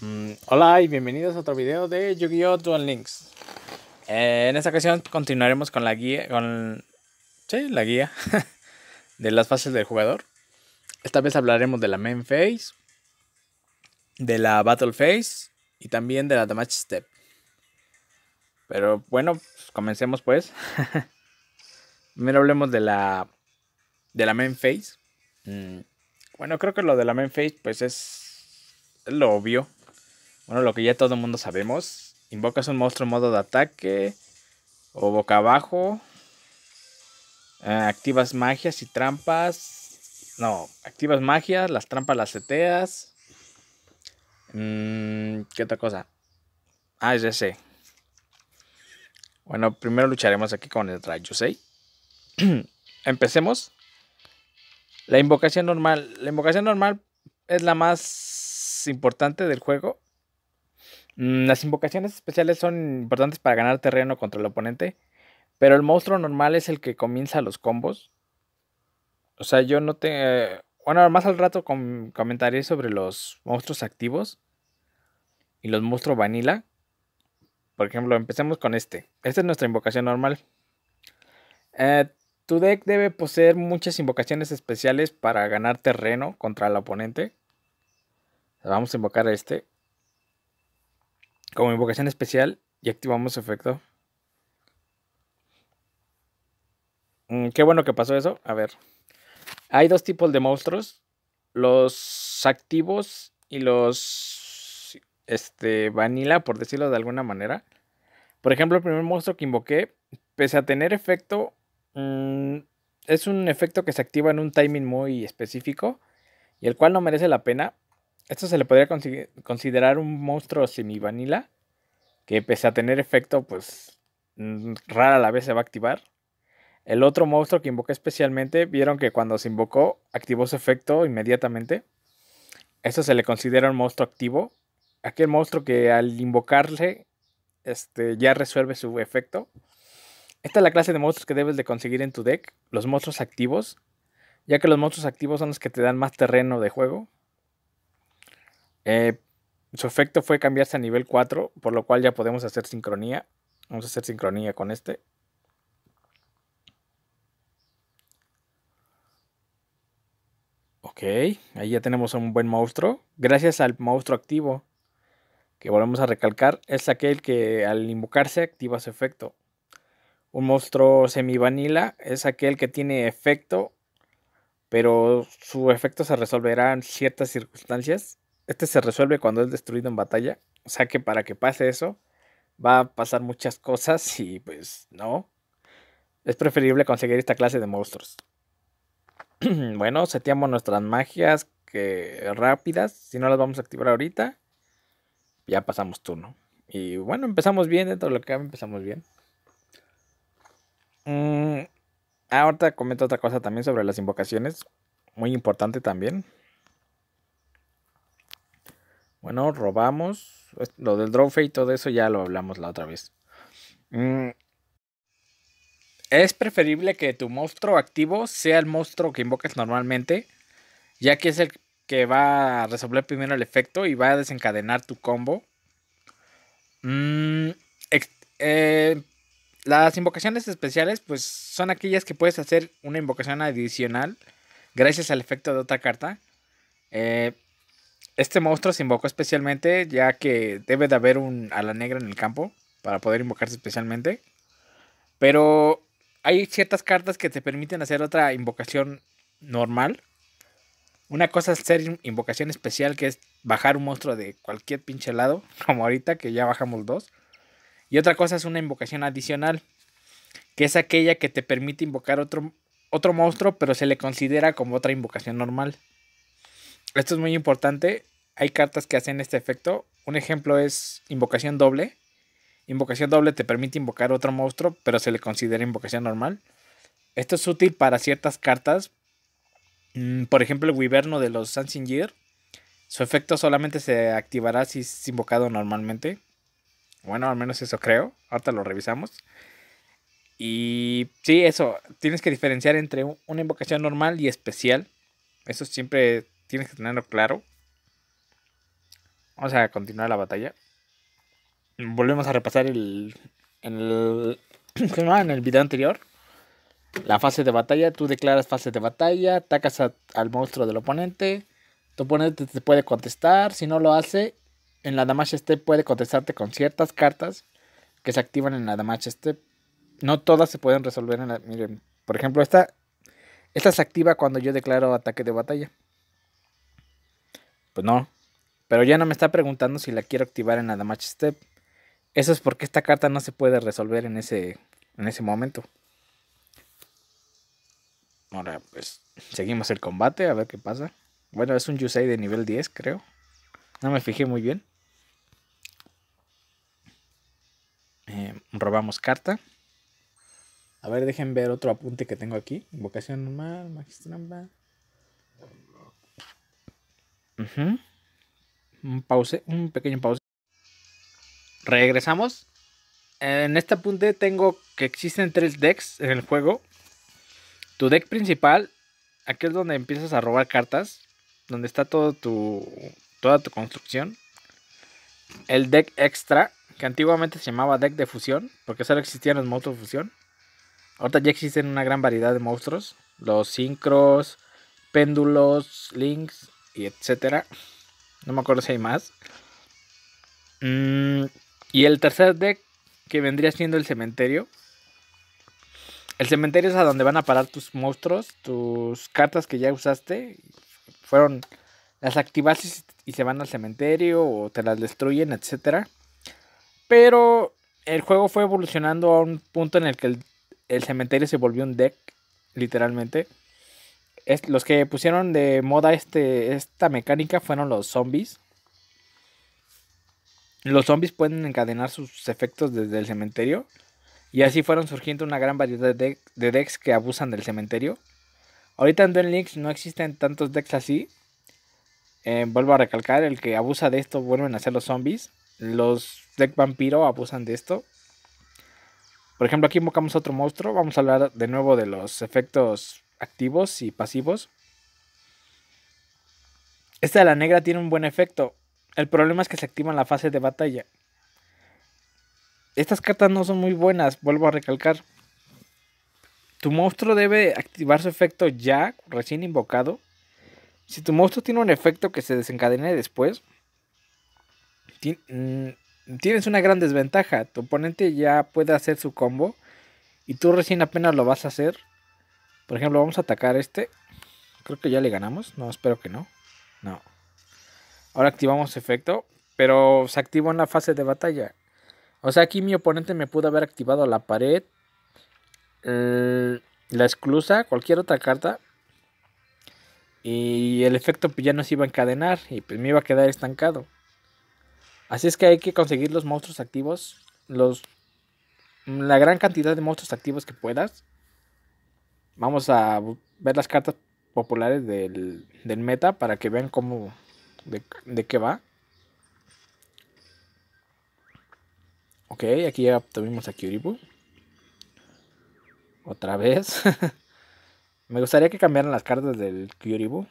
Mm, hola y bienvenidos a otro video de Yu-Gi-Oh! Duel Links. Eh, en esta ocasión continuaremos con la guía, con la guía de las fases del jugador. Esta vez hablaremos de la main phase, de la battle phase y también de la damage step. Pero bueno, pues, comencemos pues. Primero hablemos de la de la main phase. Mm, bueno, creo que lo de la main phase pues es lo obvio bueno, lo que ya todo el mundo sabemos. Invocas un monstruo en modo de ataque o boca abajo. Eh, activas magias y trampas. No, activas magias, las trampas las seteas. Mm, ¿Qué otra cosa? Ah, ya sé. Bueno, primero lucharemos aquí con el Rayusei. Empecemos. La invocación normal. La invocación normal es la más importante del juego. Mm, las invocaciones especiales son importantes para ganar terreno contra el oponente, pero el monstruo normal es el que comienza los combos. O sea, yo no te... Bueno, más al rato comentaré sobre los monstruos activos y los monstruos vanilla. Por ejemplo, empecemos con este. Esta es nuestra invocación normal. Eh, tu deck debe poseer muchas invocaciones especiales para ganar terreno contra el oponente. Vamos a invocar a este. Como invocación especial y activamos efecto. Mm, qué bueno que pasó eso. A ver. Hay dos tipos de monstruos. Los activos y los este vanilla, por decirlo de alguna manera. Por ejemplo, el primer monstruo que invoqué, pese a tener efecto, mm, es un efecto que se activa en un timing muy específico y el cual no merece la pena, esto se le podría considerar un monstruo semi-vanilla, que pese a tener efecto, pues mm, rara la vez se va a activar. El otro monstruo que invoqué especialmente, vieron que cuando se invocó, activó su efecto inmediatamente. Esto se le considera un monstruo activo. Aquel monstruo que al invocarle este, ya resuelve su efecto. Esta es la clase de monstruos que debes de conseguir en tu deck, los monstruos activos, ya que los monstruos activos son los que te dan más terreno de juego. Eh, su efecto fue cambiarse a nivel 4, por lo cual ya podemos hacer sincronía. Vamos a hacer sincronía con este. Ok, ahí ya tenemos un buen monstruo. Gracias al monstruo activo, que volvemos a recalcar, es aquel que al invocarse activa su efecto. Un monstruo semi-vanilla es aquel que tiene efecto, pero su efecto se resolverá en ciertas circunstancias este se resuelve cuando es destruido en batalla. O sea que para que pase eso, va a pasar muchas cosas y pues no. Es preferible conseguir esta clase de monstruos. bueno, seteamos nuestras magias que rápidas. Si no las vamos a activar ahorita, ya pasamos turno. Y bueno, empezamos bien dentro de lo que empezamos bien. Mm, ah, ahorita comento otra cosa también sobre las invocaciones. Muy importante también. Bueno, robamos. Pues, lo del Drawfay y todo eso ya lo hablamos la otra vez. Mm. Es preferible que tu monstruo activo sea el monstruo que invocas normalmente, ya que es el que va a resolver primero el efecto y va a desencadenar tu combo. Mm, eh, las invocaciones especiales, pues son aquellas que puedes hacer una invocación adicional gracias al efecto de otra carta. Eh, este monstruo se invocó especialmente ya que debe de haber un ala negra en el campo para poder invocarse especialmente. Pero hay ciertas cartas que te permiten hacer otra invocación normal. Una cosa es hacer invocación especial, que es bajar un monstruo de cualquier pinche lado, como ahorita que ya bajamos dos. Y otra cosa es una invocación adicional, que es aquella que te permite invocar otro, otro monstruo, pero se le considera como otra invocación normal. Esto es muy importante. Hay cartas que hacen este efecto. Un ejemplo es invocación doble. Invocación doble te permite invocar otro monstruo, pero se le considera invocación normal. Esto es útil para ciertas cartas. Mm, por ejemplo, el Wyverno de los Unseen Su efecto solamente se activará si es invocado normalmente. Bueno, al menos eso creo. Ahorita lo revisamos. Y sí, eso. Tienes que diferenciar entre una invocación normal y especial. Eso siempre tienes que tenerlo claro. Vamos a continuar la batalla. Volvemos a repasar el, en el, en el video anterior. La fase de batalla, tú declaras fase de batalla, atacas al monstruo del oponente, tu oponente te puede contestar, si no lo hace, en la damage step puede contestarte con ciertas cartas que se activan en la damage step. No todas se pueden resolver en la... Miren, por ejemplo, esta, esta se activa cuando yo declaro ataque de batalla. Pues no. Pero ya no me está preguntando si la quiero activar en la Damage Step. Eso es porque esta carta no se puede resolver en ese, en ese momento. Ahora, pues seguimos el combate, a ver qué pasa. Bueno, es un Yusei de nivel 10, creo. No me fijé muy bien. Eh, robamos carta. A ver, dejen ver otro apunte que tengo aquí. Invocación normal, Magistramba... Un un pequeño pause. Regresamos. En este apunte tengo que existen tres decks en el juego. Tu deck principal, aquí es donde empiezas a robar cartas, donde está todo tu, toda tu construcción. El deck extra, que antiguamente se llamaba deck de fusión, porque solo existían los monstruos de fusión. Ahora ya existen una gran variedad de monstruos. Los sincros, péndulos, links, y etcétera. No me acuerdo si hay más. Mm, y el tercer deck que vendría siendo el cementerio. El cementerio es a donde van a parar tus monstruos, tus cartas que ya usaste. Fueron. Las activas y se van al cementerio o te las destruyen, etcétera. Pero el juego fue evolucionando a un punto en el que el cementerio se volvió un deck, literalmente los que pusieron de moda este, esta mecánica fueron los zombies. Los zombies pueden encadenar sus efectos desde el cementerio. Y así fueron surgiendo una gran variedad de, decks que abusan del cementerio. Ahorita en Duel Links no existen tantos decks así. Eh, vuelvo a recalcar, el que abusa de esto vuelven a ser los zombies. Los deck vampiro abusan de esto. Por ejemplo, aquí invocamos otro monstruo. Vamos a hablar de nuevo de los efectos activos y pasivos. Esta de la negra tiene un buen efecto. El problema es que se activa en la fase de batalla. Estas cartas no son muy buenas, vuelvo a recalcar. Tu monstruo debe activar su efecto ya, recién invocado. Si tu monstruo tiene un efecto que se desencadene después, mm, tienes una gran desventaja. Tu oponente ya puede hacer su combo y tú recién apenas lo vas a hacer por ejemplo, vamos a atacar este. Creo que ya le ganamos. No, espero que no. No. Ahora activamos efecto, pero se activó en la fase de batalla. O sea, aquí mi oponente me pudo haber activado la pared, la esclusa, cualquier otra carta. Y el efecto pues, ya no se iba a encadenar y pues me iba a quedar estancado. Así es que hay que conseguir los monstruos activos, los, la gran cantidad de monstruos activos que puedas Vamos a ver las cartas populares del, meta para que vean cómo, de, qué va. Ok, aquí ya tuvimos a Kyuribu. Otra vez. Me gustaría que cambiaran las cartas del Kyuribu.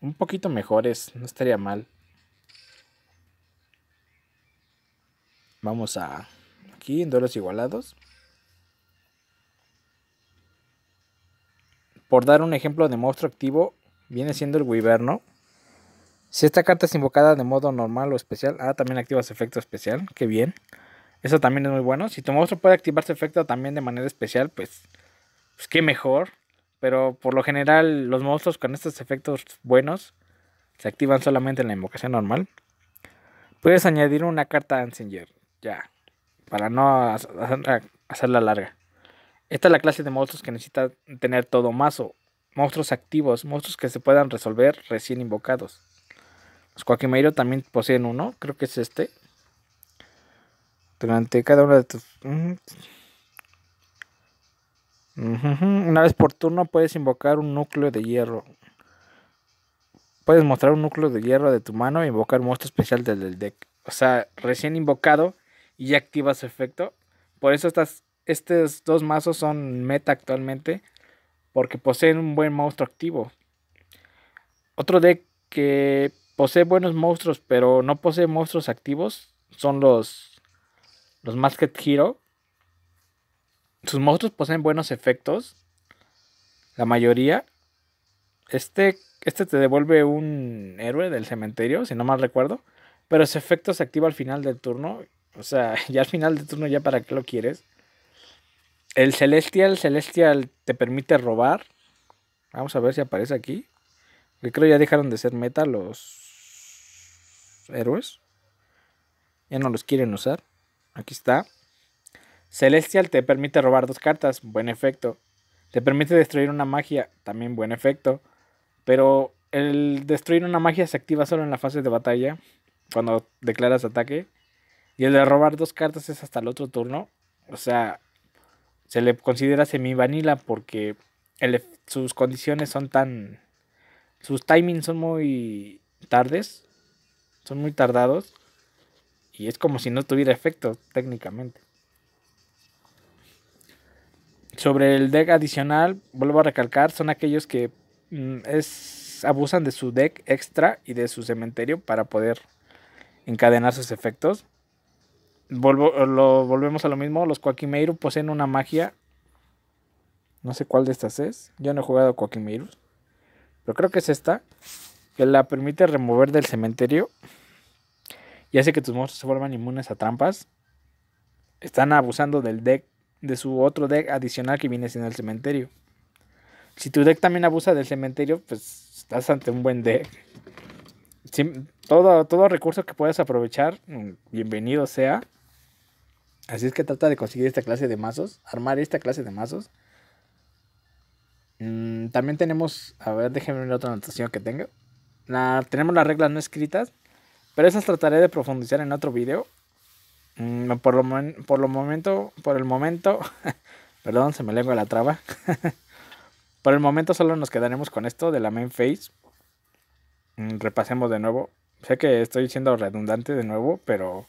Un poquito mejores, no estaría mal. Vamos a... Aquí, en duelos igualados. Por dar un ejemplo de monstruo activo, viene siendo el Wiverno. Si esta carta es invocada de modo normal o especial, ah, también activas efecto especial, qué bien. Eso también es muy bueno. Si tu monstruo puede activar su efecto también de manera especial, pues, pues qué mejor. Pero por lo general los monstruos con estos efectos buenos se activan solamente en la invocación normal. Puedes añadir una carta Ansinger, ya, para no hacerla larga. Esta es la clase de monstruos que necesita tener todo mazo. Monstruos activos, monstruos que se puedan resolver recién invocados. Los Quakimeiro también poseen uno, creo que es este. Durante cada una de tus... Una vez por turno puedes invocar un núcleo de hierro. Puedes mostrar un núcleo de hierro de tu mano e invocar un monstruo especial del deck. O sea, recién invocado y ya activa su efecto. Por eso estás estos dos mazos son meta actualmente porque poseen un buen monstruo activo. Otro deck que posee buenos monstruos pero no posee monstruos activos son los, los Masked Hero. Sus monstruos poseen buenos efectos, la mayoría. Este, este te devuelve un héroe del cementerio, si no mal recuerdo. Pero su efecto se activa al final del turno. O sea, ya al final del turno, ya para qué lo quieres. El Celestial, Celestial te permite robar. Vamos a ver si aparece aquí. Que creo ya dejaron de ser meta los héroes. Ya no los quieren usar. Aquí está. Celestial te permite robar dos cartas. Buen efecto. Te permite destruir una magia. También buen efecto. Pero el destruir una magia se activa solo en la fase de batalla. Cuando declaras ataque. Y el de robar dos cartas es hasta el otro turno. O sea, se le considera semi vanila porque sus condiciones son tan... Sus timings son muy tardes, son muy tardados y es como si no tuviera efecto técnicamente. Sobre el deck adicional, vuelvo a recalcar, son aquellos que mm, abusan de su deck extra y de su cementerio para poder encadenar sus efectos. Eh, lo, volvemos a lo mismo. Los quakimeiru poseen una magia. No sé cuál de estas es. Yo no he jugado Quakimeiro. Pero creo que es esta. Que la permite remover del cementerio. Y hace que tus monstruos se vuelvan inmunes a trampas. Están abusando del deck. De su otro deck adicional que viene siendo el cementerio. Si tu deck también abusa del cementerio, pues estás ante un buen deck. todo, todo recurso que puedas aprovechar, mm, bienvenido sea. Así es que trata de conseguir esta clase de mazos, armar esta clase de mazos. Mm, también tenemos, a ver, déjenme ver otra anotación que tengo. tenemos las reglas no escritas, pero esas trataré de profundizar en otro video. Mm, por, lo, por lo momento, por el momento, perdón, se me lengua la traba. por el momento solo nos quedaremos con esto de la main phase. Mm, repasemos de nuevo. Sé que estoy siendo redundante de nuevo, pero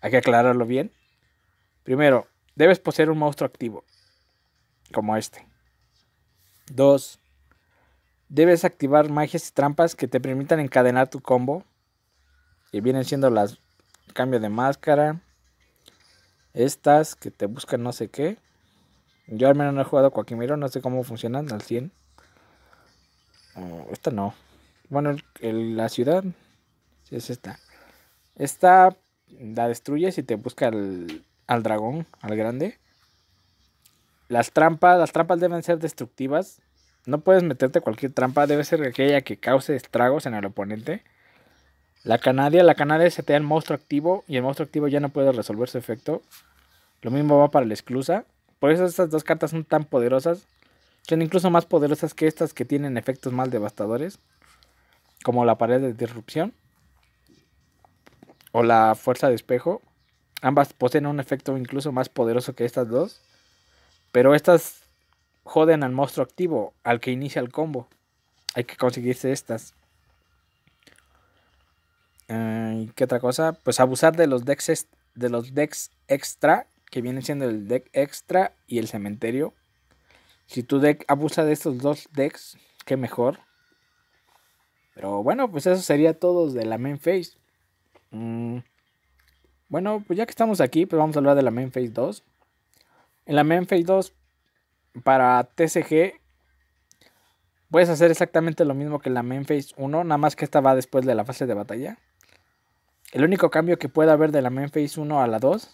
hay que aclararlo bien. Primero, debes poseer un monstruo activo, como este. Dos. Debes activar magias y trampas que te permitan encadenar tu combo. Y vienen siendo las cambio de máscara. Estas que te buscan no sé qué. Yo al menos no he jugado Coaquimiro, no sé cómo funcionan al 100. esta no. Bueno, la ciudad es esta. Esta la destruyes y te busca el, al dragón, al grande. Las trampas, las trampas deben ser destructivas. No puedes meterte cualquier trampa, debe ser aquella que cause estragos en el oponente. La canadia, la canadia se te da el monstruo activo y el monstruo activo ya no puede resolver su efecto. Lo mismo va para la exclusa Por eso estas dos cartas son tan poderosas. Son incluso más poderosas que estas que tienen efectos más devastadores. Como la pared de disrupción. O la fuerza de espejo. Ambas poseen un efecto incluso más poderoso que estas dos. Pero estas joden al monstruo activo, al que inicia el combo. Hay que conseguirse estas. Eh, ¿Y qué otra cosa? Pues abusar de los decks, de los decks extra, que vienen siendo el deck extra y el cementerio. Si tu deck abusa de estos dos decks, qué mejor. Pero bueno, pues eso sería todo de la main phase. Mm. Bueno, pues ya que estamos aquí, pues vamos a hablar de la main phase 2. En la main phase 2 para TCG puedes hacer exactamente lo mismo que en la main phase 1, nada más que esta va después de la fase de batalla. El único cambio que puede haber de la main phase 1 a la 2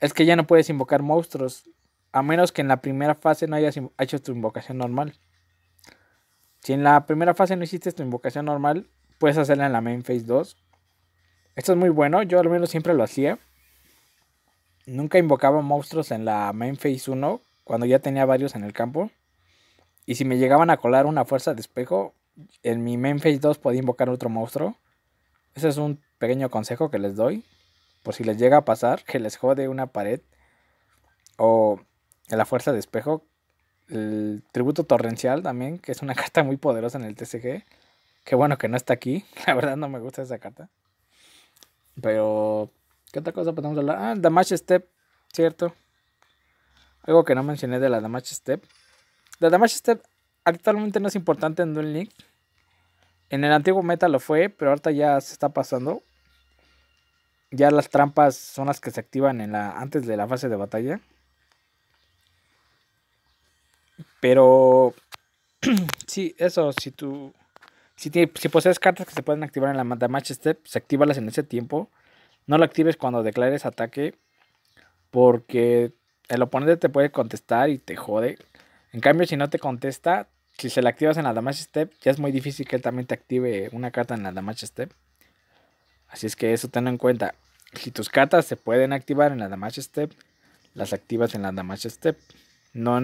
es que ya no puedes invocar monstruos, a menos que en la primera fase no hayas hecho tu invocación normal. Si en la primera fase no hiciste tu invocación normal, puedes hacerla en la main phase 2 esto es muy bueno, yo al menos siempre lo hacía. Nunca invocaba monstruos en la main phase 1 cuando ya tenía varios en el campo. Y si me llegaban a colar una fuerza de espejo, en mi main phase 2 podía invocar otro monstruo. Ese es un pequeño consejo que les doy. Por si les llega a pasar que les jode una pared o la fuerza de espejo. El tributo torrencial también, que es una carta muy poderosa en el TCG. Qué bueno que no está aquí. La verdad no me gusta esa carta. Pero, ¿qué otra cosa podemos hablar? Ah, Damage Step, cierto. Algo que no mencioné de la Damage Step. La Damage Step actualmente no es importante en Duel Link. En el antiguo meta lo fue, pero ahorita ya se está pasando. Ya las trampas son las que se activan en la, antes de la fase de batalla. Pero sí, eso, si tú si, posees cartas que se pueden activar en la Damage Step, se las en ese tiempo. No lo actives cuando declares ataque, porque el oponente te puede contestar y te jode. En cambio, si no te contesta, si se la activas en la Damage Step, ya es muy difícil que él también te active una carta en la Damage Step. Así es que eso ten en cuenta. Si tus cartas se pueden activar en la Damage Step, las activas en la Damage Step. No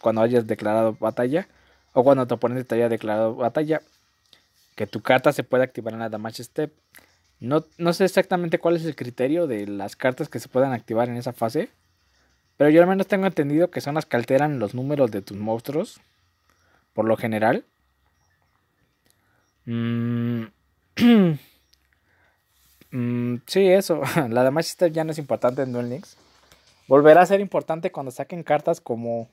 cuando hayas declarado batalla o cuando tu oponente te haya declarado batalla que tu carta se puede activar en la Damage Step. No, no sé exactamente cuál es el criterio de las cartas que se puedan activar en esa fase. Pero yo al menos tengo entendido que son las que alteran los números de tus monstruos. Por lo general. Mm. Mm, sí, eso. La Damage Step ya no es importante en Duel Links. Volverá a ser importante cuando saquen cartas como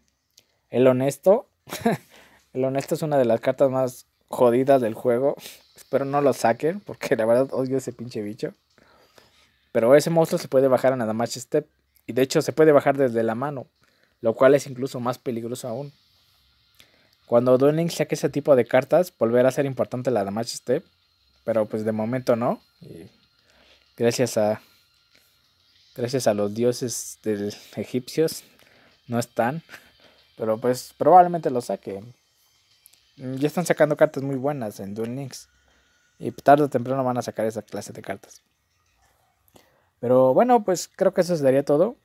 El Honesto. el Honesto es una de las cartas más jodidas del juego. Espero no lo saquen, porque la verdad odio ese pinche bicho. Pero ese monstruo se puede bajar a nada más step. Y de hecho se puede bajar desde la mano, lo cual es incluso más peligroso aún. Cuando Dunning saque ese tipo de cartas, volverá a ser importante la damage step. Pero pues de momento no. gracias a. Gracias a los dioses del egipcios. No están. Pero pues probablemente lo saque. Mm, ya están sacando cartas muy buenas en Duel Links. Y tarde o temprano van a sacar esa clase de cartas. Pero bueno, pues creo que eso sería todo.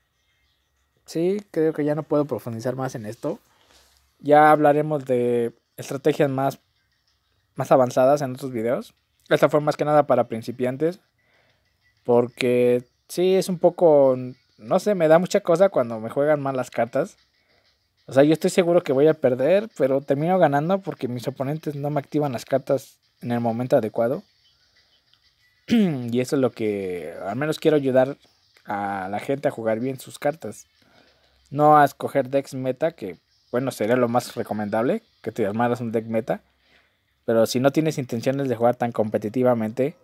Sí, creo que ya no puedo profundizar más en esto. Ya hablaremos de estrategias más, más avanzadas en otros videos. Esta fue más que nada para principiantes. Porque sí, es un poco... No sé, me da mucha cosa cuando me juegan mal las cartas. O sea, yo estoy seguro que voy a perder, pero termino ganando porque mis oponentes no me activan las cartas en el momento adecuado. y eso es lo que al menos quiero ayudar a la gente a jugar bien sus cartas. No a escoger decks meta, que bueno, sería lo más recomendable, que te armaras un deck meta. Pero si no tienes intenciones de jugar tan competitivamente,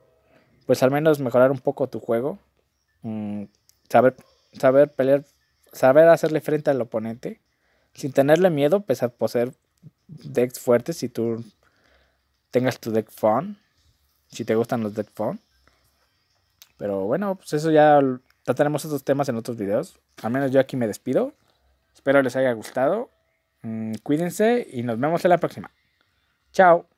pues al menos mejorar un poco tu juego. Mm, saber, saber pelear, saber hacerle frente al oponente sin tenerle miedo, pese a poseer decks fuertes, si tú tengas tu deck fun, si te gustan los deck fun. Pero bueno, pues eso ya trataremos esos temas en otros videos. Al menos yo aquí me despido. Espero les haya gustado. Mm, cuídense y nos vemos en la próxima. Chao.